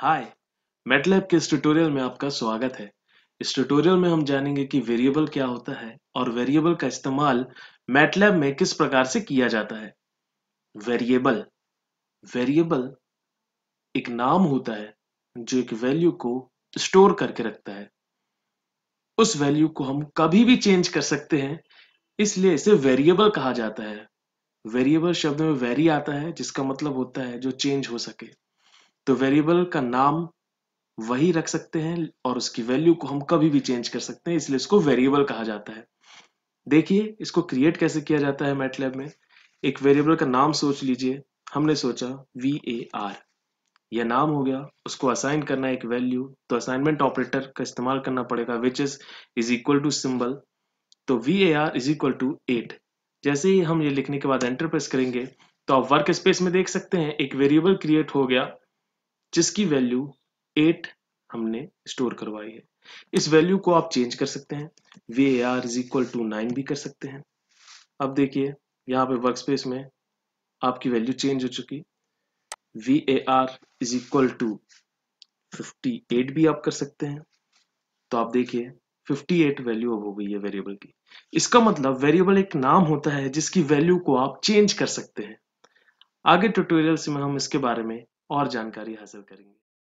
हाय MATLAB के इस tutorial में आपका स्वागत है इस ट्यूटोरियल में हम जानेंगे कि वेरिएबल क्या होता है और वेरिएबल का इस्तेमाल मेटलैब में किस प्रकार से किया जाता है वेरिएबल वेरिएबल एक नाम होता है जो एक वैल्यू को स्टोर करके रखता है उस वैल्यू को हम कभी भी चेंज कर सकते हैं इसलिए इसे वेरिएबल कहा जाता है वेरिएबल शब्द में वेरी आता है जिसका मतलब होता है जो चेंज हो सके तो वेरिएबल का नाम वही रख सकते हैं और उसकी वैल्यू को हम कभी भी चेंज कर सकते हैं इसलिए इसको वेरिएबल कहा जाता है देखिए इसको क्रिएट कैसे किया जाता है मैटलैब में एक वेरिएबल का नाम सोच लीजिए हमने सोचा वी ए आर यह नाम हो गया उसको असाइन करना एक वैल्यू तो असाइनमेंट ऑपरेटर का इस्तेमाल करना पड़ेगा which is is equal to symbol तो V A R is equal to eight जैसे ही हम ये लिखने के बाद एंटर प्रेस करेंगे तो आप वर्क स्पेस में देख सकते हैं एक वेरिएबल क्रिएट हो गया जिसकी वैल्यू एट हमने स्टोर करवाई है इस वैल्यू को आप चेंज कर सकते हैं V A R is equal to nine भी कर सकते हैं अब देखिए यहाँ पे वर्क स्पेस में आपकी वैल्यू चेंज हो चुकी V A R is equal to fifty eight भी आप कर सकते हैं तो आप देखिए 58 वैल्यू अब हो गई है वेरिएबल की इसका मतलब वेरिएबल एक नाम होता है जिसकी वैल्यू को आप चेंज कर सकते हैं आगे ट्यूटोरियल्स में हम इसके बारे में और जानकारी हासिल करेंगे